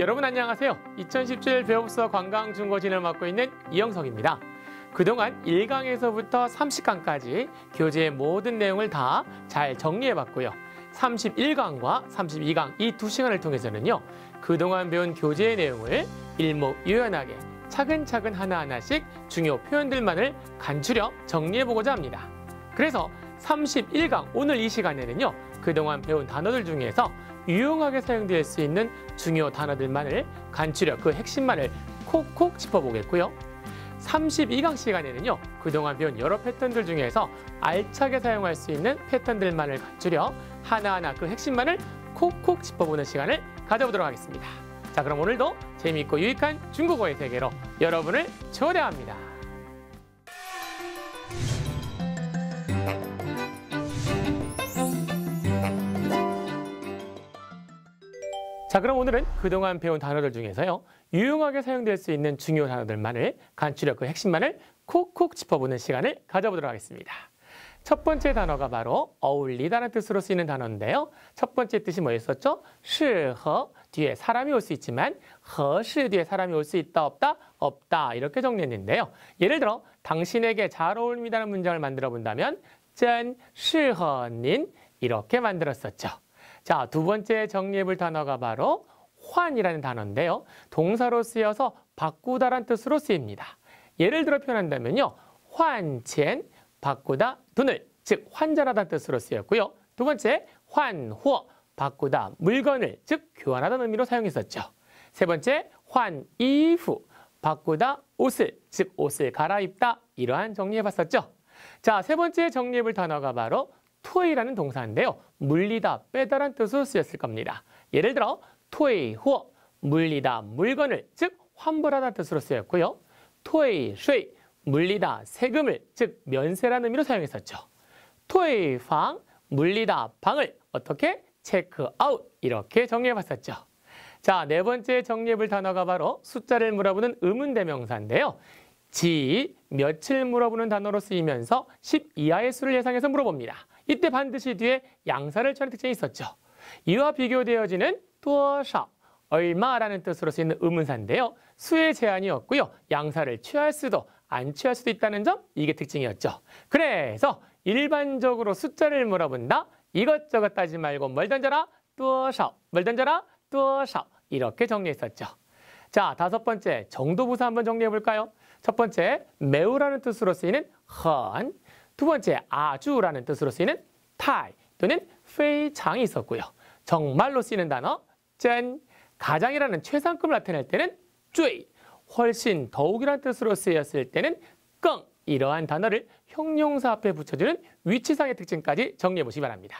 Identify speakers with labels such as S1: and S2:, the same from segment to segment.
S1: 여러분 안녕하세요. 2017 배우부서 관광중거진을 맡고 있는 이영석입니다. 그동안 1강에서부터 30강까지 교재의 모든 내용을 다 잘 정리해봤고요. 31강과 32강 이 두 시간을 통해서는요. 그동안 배운 교재의 내용을 일목요연하게 차근차근 하나하나씩 중요 표현들만을 간추려 정리해보고자 합니다. 그래서 31강 오늘 이 시간에는요. 그동안 배운 단어들 중에서 유용하게 사용될 수 있는 중요 단어들만을 간추려 그 핵심만을 콕콕 짚어보겠고요. 32강 시간에는요. 그동안 배운 여러 패턴들 중에서 알차게 사용할 수 있는 패턴들만을 간추려 하나하나 그 핵심만을 콕콕 짚어보는 시간을 가져보도록 하겠습니다. 자 그럼 오늘도 재미있고 유익한 중국어의 세계로 여러분을 초대합니다. 자, 그럼 오늘은 그동안 배운 단어들 중에서요. 유용하게 사용될 수 있는 중요 단어들만을 간추려 그 핵심만을 콕콕 짚어보는 시간을 가져보도록 하겠습니다. 첫 번째 단어가 바로 어울리다는 뜻으로 쓰이는 단어인데요. 첫 번째 뜻이 뭐였었죠? 适合 뒤에 사람이 올 수 있지만 허适 뒤에 사람이 올 수 있다 없다 없다 이렇게 정리했는데요. 예를 들어 당신에게 잘어울립니다는 문장을 만들어 본다면 짠适合 닌 이렇게 만들었었죠. 자, 두 번째 정리해볼 단어가 바로 환이라는 단어인데요. 동사로 쓰여서 바꾸다란 뜻으로 쓰입니다. 예를 들어 표현한다면요. 환첸, 바꾸다, 돈을, 즉 환전하다는 뜻으로 쓰였고요. 두 번째, 환호, 바꾸다, 물건을, 즉 교환하다는 의미로 사용했었죠. 세 번째, 환이후, 바꾸다, 옷을, 즉 옷을 갈아입다, 이러한 정리해봤었죠. 자, 세 번째 정리해볼 단어가 바로 토이라는 동사인데요. 물리다, 빼다란 뜻으로 쓰였을 겁니다. 예를 들어 토이 호 물리다 물건을 즉 환불하다 뜻으로 쓰였고요. 토이 쉐이 물리다 세금을 즉 면세라는 의미로 사용했었죠. 토이 방 물리다 방을 어떻게 체크아웃 이렇게 정리해봤었죠. 자, 네 번째 정리해볼 단어가 바로 숫자를 물어보는 의문 대명사인데요. 지, 며칠 물어보는 단어로 쓰이면서 10 이하의 수를 예상해서 물어봅니다. 이때 반드시 뒤에 양사를 처리 특징이 있었죠. 이와 비교되어지는 도사 얼마라는 뜻으로 쓰이는 의문사인데요. 수의 제한이었고요. 양사를 취할 수도 안 취할 수도 있다는 점 이게 특징이었죠. 그래서 일반적으로 숫자를 물어본다. 이것저것 따지 말고 뭘 던져라? 도사 뭘 던져라? 도사 이렇게 정리했었죠. 자, 다섯 번째 정도부사 한번 정리해 볼까요? 첫 번째 매우라는 뜻으로 쓰이는 헌두 번째 아주라는 뜻으로 쓰이는 타이 또는 페이장이 있었고요. 정말로 쓰이는 단어 짠 가장이라는 최상급을 나타낼 때는 쭈이 훨씬 더욱이라는 뜻으로 쓰였을 때는 끙 이러한 단어를 형용사 앞에 붙여주는 위치상의 특징까지 정리해 보시기 바랍니다.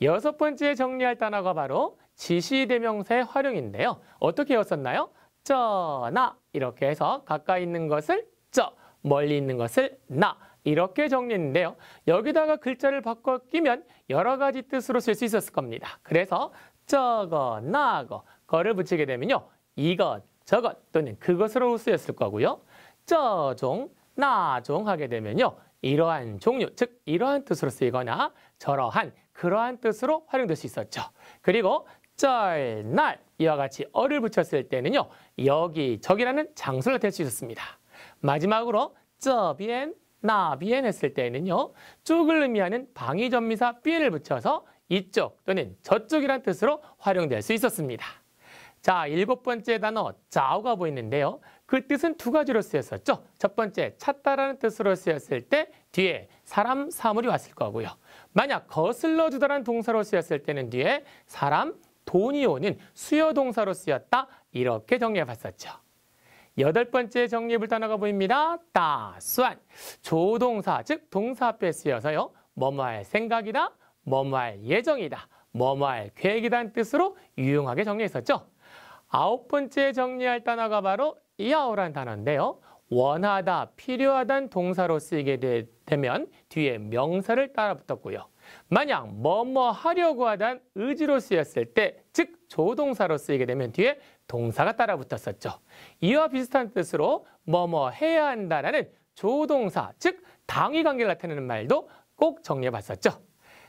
S1: 여섯 번째 정리할 단어가 바로 지시대명사의 활용인데요. 어떻게 외웠었나요? 쩌나 이렇게 해서 가까이 있는 것을 쩌, 멀리 있는 것을 나 이렇게 정리했는데요. 여기다가 글자를 바꿔 끼면 여러 가지 뜻으로 쓸 수 있었을 겁니다. 그래서 저거, 나거, 거를 붙이게 되면요. 이것, 저것 또는 그것으로 쓰였을 거고요. 저종, 나종 하게 되면요. 이러한 종류, 즉 이러한 뜻으로 쓰이거나 저러한, 그러한 뜻으로 활용될 수 있었죠. 그리고 쩔, 날 이와 같이 어를 붙였을 때는요. 여기, 저기라는 장소를 될수 있었습니다. 마지막으로 저비엔 나 비엔 했을 때에는요. 쪽을 의미하는 방위전미사 비엔을 붙여서 이쪽 또는 저쪽이란 뜻으로 활용될 수 있었습니다. 자, 일곱 번째 단어 자오가 보이는데요. 그 뜻은 두 가지로 쓰였었죠. 첫 번째 찾다라는 뜻으로 쓰였을 때 뒤에 사람, 사물이 왔을 거고요. 만약 거슬러 주다라는 동사로 쓰였을 때는 뒤에 사람, 돈이 오는 수요 동사로 쓰였다 이렇게 정리해 봤었죠. 여덟 번째 정리해볼 단어가 보입니다. 따수한. 조동사, 즉 동사 앞에 쓰여서요. 뭐뭐 할 생각이다, 뭐뭐 할 예정이다, 뭐뭐 할계획이다 뜻으로 유용하게 정리했었죠. 아홉 번째 정리할 단어가 바로 이아오란 단어인데요. 원하다, 필요하다는 동사로 쓰이게 되, 면 뒤에 명사를 따라 붙었고요. 만약 뭐뭐 하려고 하다는 의지로 쓰였을 때즉 조동사로 쓰이게 되면 뒤에 동사가 따라붙었었죠. 이와 비슷한 뜻으로 뭐뭐 해야 한다라는 조동사, 즉 당위 관계를 나타내는 말도 꼭 정리해봤었죠.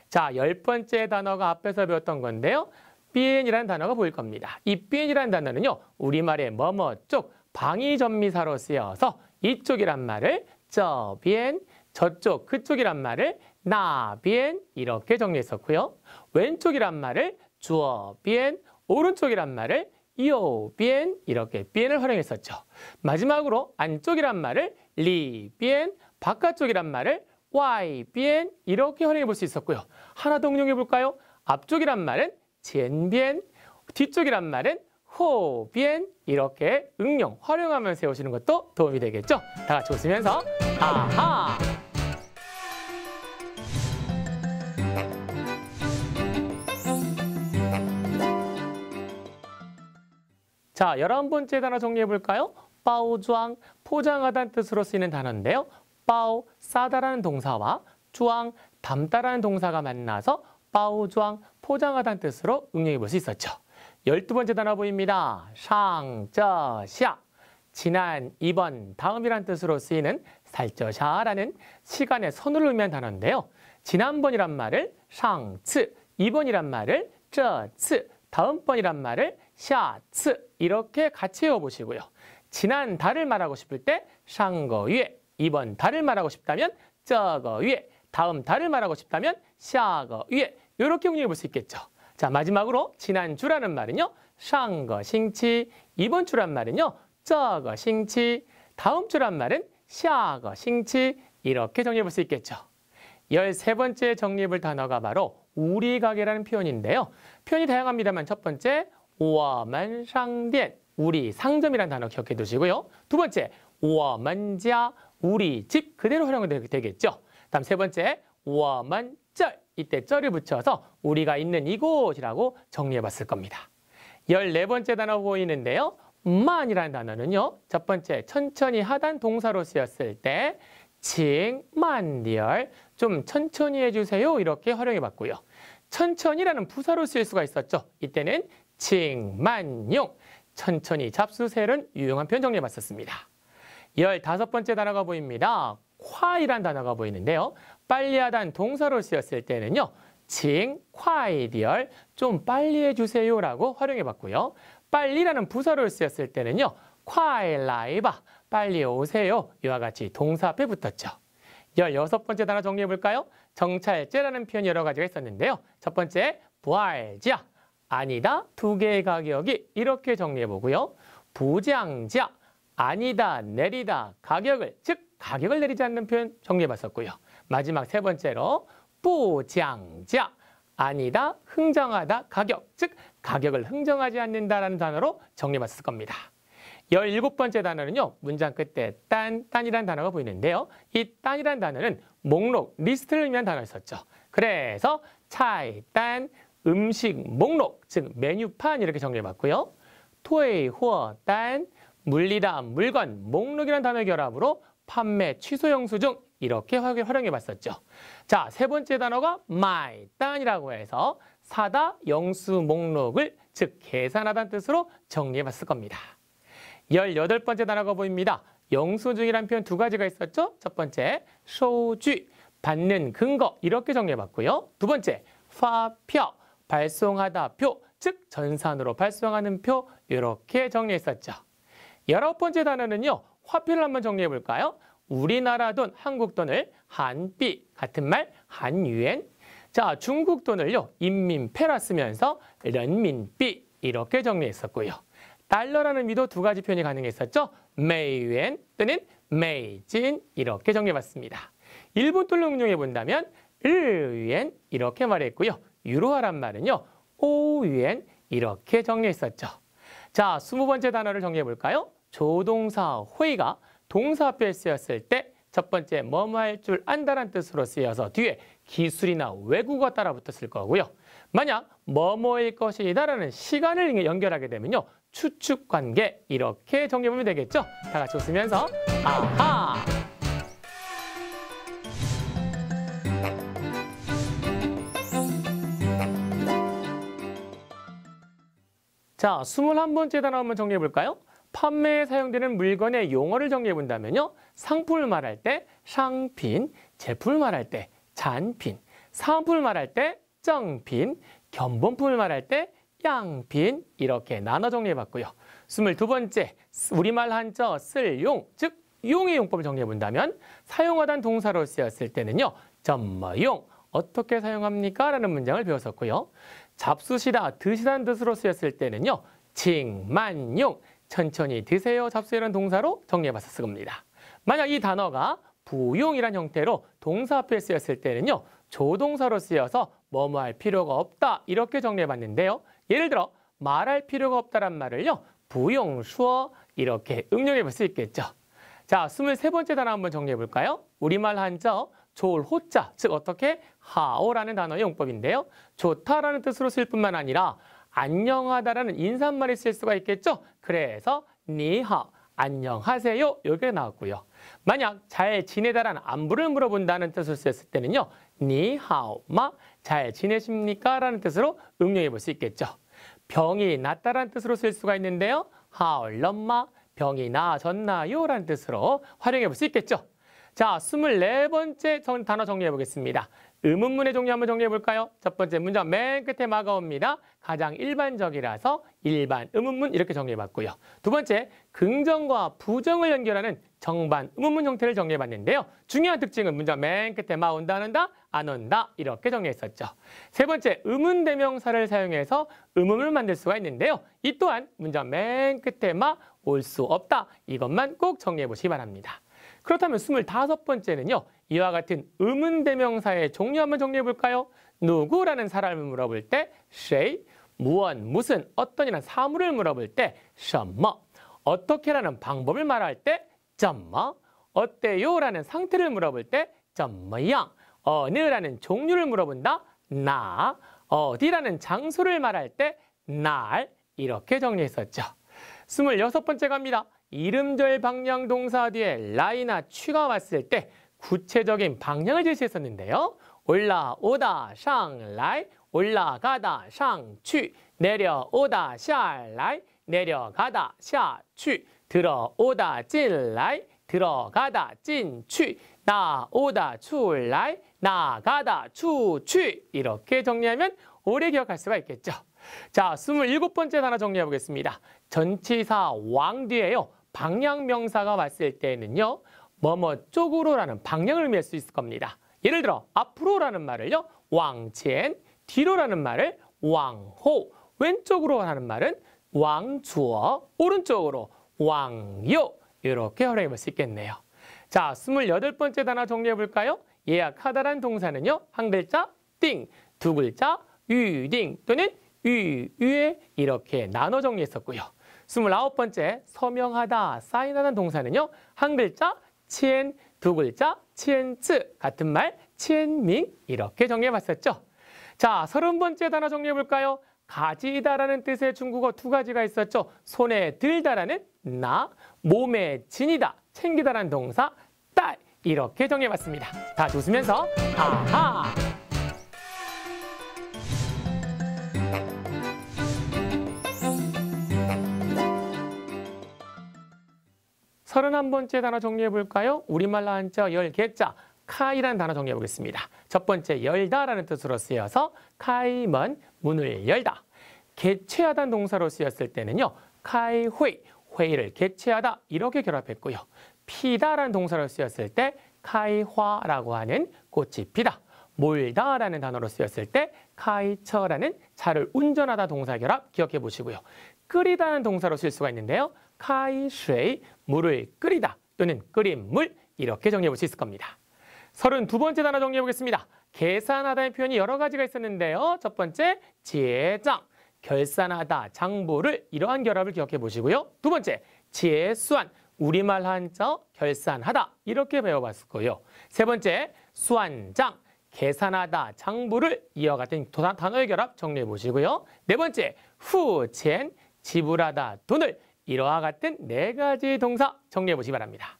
S1: 자, 열 번째 단어가 앞에서 배웠던 건데요. 삐엔이라는 단어가 보일 겁니다. 이 삐엔이라는 단어는요. 우리말의 뭐뭐 쪽, 방위전미사로 쓰여서 이쪽이란 말을 저 비엔, 저쪽, 그쪽이란 말을 나 비엔 이렇게 정리했었고요. 왼쪽이란 말을 주어 비엔 오른쪽이란 말을 요 비엔 이렇게 비엔을 활용했었죠. 마지막으로 안쪽이란 말을 리 비엔 바깥쪽이란 말을 y 비엔 이렇게 활용해 볼 수 있었고요. 하나 더 응용해 볼까요? 앞쪽이란 말은 젠 비엔 뒤쪽이란 말은 호 비엔 이렇게 응용 활용하면서 외우시는 것도 도움이 되겠죠. 다 같이 웃으면서 아하 자, 열한 번째 단어 정리해 볼까요? 빠오주앙, 포장하다는 뜻으로 쓰이는 단어인데요. 빠오, 싸다라는 동사와 주앙, 담다라는 동사가 만나서 빠오주앙, 포장하다는 뜻으로 응용해 볼 수 있었죠. 열두 번째 단어 보입니다. 상저샤, 지난, 이번, 다음이란 뜻으로 쓰이는 살저샤라는 시간의 선을 의미한 단어인데요. 지난번이란 말을 상츠, 이번이란 말을 저츠, 다음번이란 말을 샤츠 이렇게 같이 외워보시고요. 지난 달을 말하고 싶을 때 샹거위에 이번 달을 말하고 싶다면 저거위에 다음 달을 말하고 싶다면 샤거위에 이렇게 운영해 볼 수 있겠죠. 자 마지막으로 지난 주라는 말은요. 샹거 싱치 이번 주란 말은요. 저거 싱치 다음 주란 말은 샤거 싱치 이렇게 정리해 볼 수 있겠죠. 열세 번째 정리해볼 단어가 바로 우리 가게라는 표현인데요. 표현이 다양합니다만 첫 번째 我们商店 우리 상점이란 단어 기억해 두시고요. 두 번째, 我们家 우리 집 그대로 활용되겠죠. 다음 세 번째, 我们절 이때 절을 붙여서 우리가 있는 이곳이라고 정리해 봤을 겁니다. 열네 번째 단어 보이는데요. 만이라는 단어는요. 첫 번째, 천천히 하단 동사로 쓰였을 때 칭만디얼 좀 천천히 해주세요 이렇게 활용해 봤고요. 천천히라는 부사로 쓰일 수가 있었죠. 이때는 칭만용 천천히 잡수세는 유용한 표현 정리해봤었습니다. 열다섯 번째 단어가 보입니다. 콰이란 단어가 보이는데요. 빨리하단 동사로 쓰였을 때는요. 칭, 콰이디얼좀 빨리 해주세요 라고 활용해봤고요. 빨리라는 부사로 쓰였을 때는요. 콰이라이바, 빨리 오세요 이와 같이 동사 앞에 붙었죠. 열여섯 번째 단어 정리해볼까요? 정찰제라는 표현 이 여러 가지가 있었는데요. 첫 번째, 부활지야. 아니다, 두 개의 가격이 이렇게 정리해 보고요. 부장자, 아니다, 내리다, 가격을, 즉 가격을 내리지 않는 표현 정리해 봤었고요. 마지막 세 번째로 부장자, 아니다, 흥정하다, 가격, 즉 가격을 흥정하지 않는다라는 단어로 정리해 봤을 겁니다. 열일곱 번째 단어는요. 문장 끝에 딴, 딴이라는 단어가 보이는데요. 이 딴이라는 단어는 목록, 리스트를 의미한 단어였었죠. 그래서 차이, 딴, 음식 목록, 즉 메뉴판 이렇게 정리해봤고요. 토이, 호어, 딴, 물리다 물건, 목록이란 단어 결합으로 판매, 취소 영수 증 이렇게 활용해봤었죠. 자, 세 번째 단어가 my, 딴이라고 해서 사다, 영수, 목록을 즉 계산하다는 뜻으로 정리해봤을 겁니다. 열여덟 번째 단어가 보입니다. 영수증이란 표현 두 가지가 있었죠. 첫 번째, 쇼쥐, 받는 근거 이렇게 정리해봤고요. 두 번째, 화표, 발송하다 표, 즉 전산으로 발송하는 표 이렇게 정리했었죠. 열아홉 번째 단어는요. 화폐를 한번 정리해 볼까요? 우리나라 돈, 한국 돈을 한비, 같은 말 한유엔. 자, 중국 돈을요. 인민패라 쓰면서 런민비 이렇게 정리했었고요. 달러라는 미도 두 가지 표현이 가능했었죠. 메이엔 또는 메이진 이렇게 정리해봤습니다. 일본 돈을 응용해 본다면 을엔 이렇게 말했고요. 유로화란 말은요. 오 u 엔 이렇게 정리했었죠. 자, 스무 번째 단어를 정리해 볼까요? 조동사 호의가 동사 앞에 쓰였을 때 첫 번째 뭐뭐 할 줄 안다란 뜻으로 쓰여서 뒤에 기술이나 외국어 따라 붙었을 거고요. 만약 뭐뭐일 것이다라는 시간을 연결하게 되면요. 추측관계 이렇게 정리해보면 되겠죠? 다 같이 웃으면서 아하! 자, 21번째 단어 한번 정리해 볼까요? 판매에 사용되는 물건의 용어를 정리해 본다면요. 상품을 말할 때 상핀, 제품을 말할 때 잔핀, 사은품을 말할 때 정핀, 견본품을 말할 때 양핀 이렇게 나눠 정리해 봤고요. 22번째 우리말 한자 쓸 용, 즉 용의 용법을 정리해 본다면 사용하다 동사로 쓰였을 때는요. 점마용 어떻게 사용합니까? 라는 문장을 배웠었고요. 잡수시다, 드시다는 뜻으로 쓰였을 때는요. 칭만용, 천천히 드세요 잡수이라는 동사로 정리해봤었을겁니다 만약 이 단어가 부용이란 형태로 동사 앞에 쓰였을 때는요. 조동사로 쓰여서 뭐뭐 할 필요가 없다 이렇게 정리해봤는데요. 예를 들어 말할 필요가 없다란 말을요. 부용수어 이렇게 응용해볼 수 있겠죠. 자, 스물세번째 단어 한번 정리해볼까요? 우리말 한자 좋을 호자, 즉 어떻게 하오라는 단어의 용법인데요. 좋다라는 뜻으로 쓸 뿐만 아니라 안녕하다라는 인사말이 쓸 수가 있겠죠. 그래서 니하, 안녕하세요, 여기에 나왔고요. 만약 잘 지내다라는 안부를 물어본다는 뜻으로 쓰였을 때는요. 니하오마, 잘 지내십니까? 라는 뜻으로 응용해 볼 수 있겠죠. 병이 났다라는 뜻으로 쓸 수가 있는데요. 하얼럼마, 병이 나아졌나요? 라는 뜻으로 활용해 볼 수 있겠죠. 자, 24번째 단어 정리해 보겠습니다. 의문문의 종류 한번 정리해 볼까요? 첫 번째 문장 맨 끝에 마가옵니다. 가장 일반적이라서 일반 의문문 이렇게 정리해 봤고요. 두 번째 긍정과 부정을 연결하는 정반 의문문 형태를 정리해 봤는데요. 중요한 특징은 문장 맨 끝에 마 온다 안온다안 온다 이렇게 정리했었죠. 세 번째 의문 대명사를 사용해서 의문을 만들 수가 있는데요. 이 또한 문장 맨 끝에 마 올 수 없다 이것만 꼭 정리해 보시기 바랍니다. 그렇다면 스물다섯 번째는요. 이와 같은 의문 대명사의 종류 한번 정리해 볼까요? 누구라는 사람을 물어볼 때谁, 무언, 무슨, 어떤이란 사물을 물어볼 때什么, 어떻게라는 방법을 말할 때怎么, 어때요라는 상태를 물어볼 때怎么样, 어느라는 종류를 물어본다 나, 어디라는 장소를 말할 때 날 이렇게 정리했었죠. 스물여섯 번째 갑니다. 이름절 방향 동사 뒤에 라이나 취가 왔을 때 구체적인 방향을 제시했었는데요. 올라오다 상라이 올라가다 상취 내려오다 샤라이 내려가다 샤취 들어오다 찐라이 들어가다 찐취 나오다 출라이 나가다 추취 이렇게 정리하면 오래 기억할 수가 있겠죠. 자, 27번째 단어 정리해 보겠습니다. 전치사 왕 뒤에요. 방향 명사가 왔을 때에는요. 뭐뭐 쪽으로라는 방향을 의미할 수 있을 겁니다. 예를 들어 앞으로라는 말을요. 왕첸, 뒤로라는 말을 왕호, 왼쪽으로 하는 말은 왕주어, 오른쪽으로 왕요 이렇게 활용해 볼 수 있겠네요. 자, 28번째 단어 정리해 볼까요? 예약하다란 동사는요. 한 글자 띵, 두 글자 유딩 또는 위, 위에 이렇게 나눠 정리했었고요. 스물아홉 번째 서명하다, 사인하는 동사는요. 한 글자 치엔, 두 글자 치엔츠, 같은 말 치엔밍 이렇게 정리해봤었죠. 자, 서른 번째 단어 정리해볼까요? 가지다라는 뜻의 중국어 두 가지가 있었죠. 손에 들다라는 나, 몸에 지니다, 챙기다라는 동사 딸 이렇게 정해봤습니다. 다 웃으면서 아하! 서른한 번째 단어 정리해 볼까요? 우리말로 한자 열 개자 카이라는 단어 정리해 보겠습니다. 첫 번째 열다라는 뜻으로 쓰여서 카이먼 문을 열다. 개최하다는 동사로 쓰였을 때는요. 카이회의 회의를 개최하다 이렇게 결합했고요. 피다라는 동사로 쓰였을 때 카이화라고 하는 꽃이 피다. 몰다라는 단어로 쓰였을 때 카이처라는 차를 운전하다 동사 결합 기억해 보시고요. 끓이다는 동사로 쓸 수가 있는데요. 카이쉐이 물을 끓이다 또는 끓인 물 이렇게 정리해 볼 수 있을 겁니다. 32번째 단어 정리해 보겠습니다. 계산하다의 표현이 여러 가지가 있었는데요. 첫 번째, 재정, 결산하다, 장부를 이러한 결합을 기억해 보시고요. 두 번째, 재수한, 우리말 한자 결산하다 이렇게 배워봤고요. 세 번째, 수완장, 계산하다, 장부를 이와 같은 단어의 결합 정리해 보시고요. 네 번째, 후첸, 지불하다, 돈을 이러와 같은 네 가지 동사 정리해 보시기 바랍니다.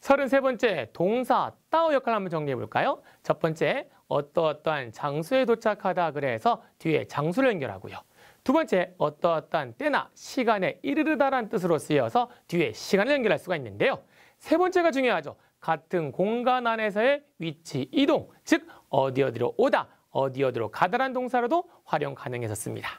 S1: 33번째 동사 따오 역할을 한번 정리해 볼까요? 첫 번째 어떠어떠한 장소에 도착하다 그래서 뒤에 장소를 연결하고요. 두 번째 어떠어떠한 때나 시간에 이르르다라는 뜻으로 쓰여서 뒤에 시간을 연결할 수가 있는데요. 세 번째가 중요하죠. 같은 공간 안에서의 위치 이동, 즉 어디 어디로 오다, 어디 어디로 가다란 동사로도 활용 가능해졌습니다.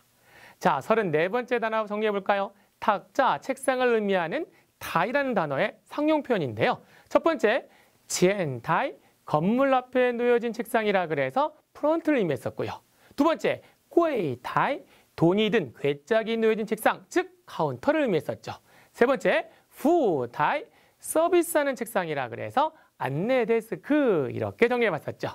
S1: 자, 34번째 단어 정리해 볼까요? 탁자, 책상을 의미하는 다이라는 단어의 상용 표현인데요. 첫 번째, 지엔다이, 건물 앞에 놓여진 책상이라 그래서 프론트를 의미했었고요. 두 번째, 꼬이다이, 돈이 든괴짜기 놓여진 책상, 즉 카운터를 의미했었죠. 세 번째, 후다이, 서비스하는 책상이라 그래서 안내 데스크 이렇게 정리해봤었죠.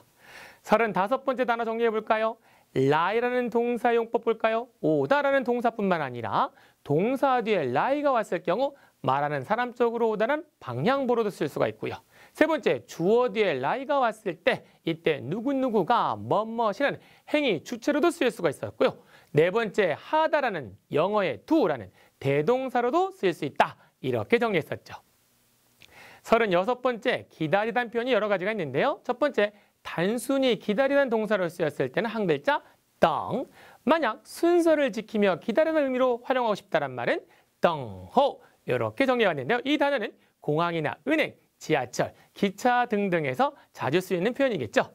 S1: 35번째 단어 정리해볼까요? 라이라는 동사 용법 볼까요? 오다라는 동사뿐만 아니라 동사 뒤에 라이가 왔을 경우 말하는 사람 쪽으로 오다는 방향보로도 쓸 수가 있고요. 세 번째, 주어 뒤에 라이가 왔을 때 이때 누구누구가 뭐뭐이라는 행위 주체로도 쓰일 수가 있었고요. 네 번째, 하다라는 영어의 do라는 대동사로도 쓰일 수 있다. 이렇게 정리했었죠. 36번째, 기다리다는 표현이 여러 가지가 있는데요. 첫 번째, 단순히 기다리는 동사로 쓰였을 때는 한 글자 덩. 만약 순서를 지키며 기다리는 의미로 활용하고 싶다란 말은 덩호 이렇게 정리해왔는데요. 이 단어는 공항이나 은행, 지하철, 기차 등등에서 자주 쓰이는 표현이겠죠.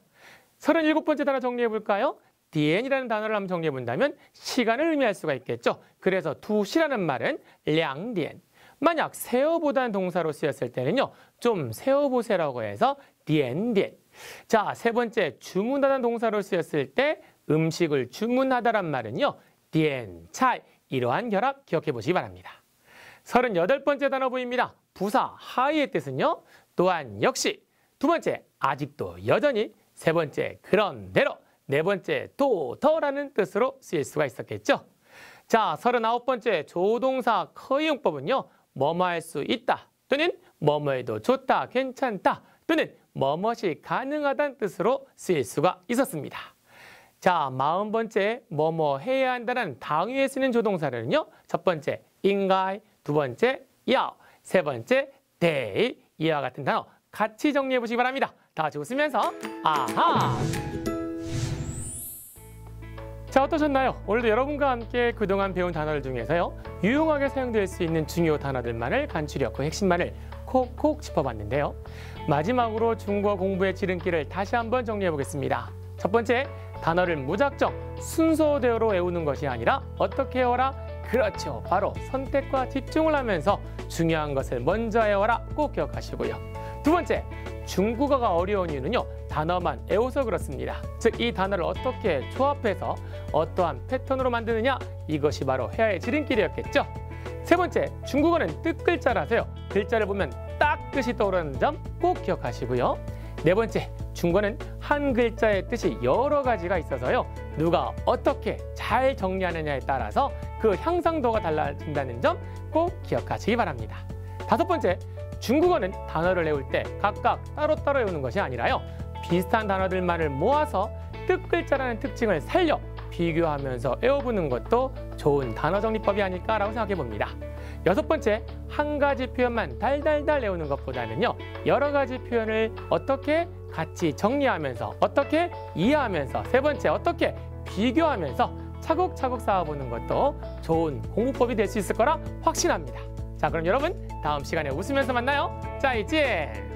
S1: 37번째 단어 정리해볼까요? DN이라는 단어를 한번 정리해본다면 시간을 의미할 수가 있겠죠. 그래서 2시라는 말은 량디엔. 만약 세어보다는 동사로 쓰였을 때는요. 좀 세어보세라고 해서 디엔디엔. 자, 세 번째 주문하다는 동사로 쓰였을 때 음식을 주문하다란 말은요. 디엔, 차이 이러한 결합 기억해 보시기 바랍니다. 서른 번째 단어 보입니다. 부사 하이의 뜻은요. 또한 역시 두 번째 아직도 여전히 세 번째 그런대로 네 번째 또 더라는 뜻으로 쓰일 수가 있었겠죠. 자, 서른 번째 조동사 커이용법은요. 뭐뭐 할 수 있다 또는 뭐뭐해도 좋다, 괜찮다 또는 뭐뭇이 가능하다는 뜻으로 쓰일 수가 있었습니다. 자, 마흔 번째 뭐뭐 해야 한다는 당위에 쓰는 조동사는요. 첫 번째 인가이, 두 번째 야, 세 번째 데이 이와 같은 단어 같이 정리해 보시기 바랍니다. 다 같이 웃으면서 아하! 자 어떠셨나요? 오늘도 여러분과 함께 그동안 배운 단어들 중에서요 유용하게 사용될 수 있는 중요 단어들만을 간추려 그 핵심만을 콕콕 짚어봤는데요. 마지막으로 중국어 공부의 지름길을 다시 한번 정리해 보겠습니다. 첫 번째, 단어를 무작정 순서대로 외우는 것이 아니라 어떻게 외워라? 그렇죠. 바로 선택과 집중을 하면서 중요한 것을 먼저 외워라. 꼭 기억하시고요. 두 번째, 중국어가 어려운 이유는요. 단어만 외워서 그렇습니다. 즉, 이 단어를 어떻게 조합해서 어떠한 패턴으로 만드느냐? 이것이 바로 회화의 지름길이었겠죠. 세 번째, 중국어는 뜻글자라서요. 글자를 보면 딱 뜻이 떠오르는 점 꼭 기억하시고요. 네 번째, 중고는한 글자의 뜻이 여러 가지가 있어서요. 누가 어떻게 잘 정리하느냐에 따라서 그 향상도가 달라진다는 점 꼭 기억하시기 바랍니다. 다섯 번째, 중국어는 단어를 외울 때 각각 따로따로 외우는 것이 아니라요. 비슷한 단어들만을 모아서 뜻글자라는 특징을 살려 비교하면서 외워보는 것도 좋은 단어 정리법이 아닐까라고 생각해 봅니다. 여섯 번째, 한 가지 표현만 달달달 외우는 것보다는요. 여러 가지 표현을 어떻게 같이 정리하면서, 어떻게 이해하면서, 세 번째, 어떻게 비교하면서 차곡차곡 쌓아보는 것도 좋은 공부법이 될 수 있을 거라 확신합니다. 자, 그럼 여러분 다음 시간에 웃으면서 만나요. 자, 이제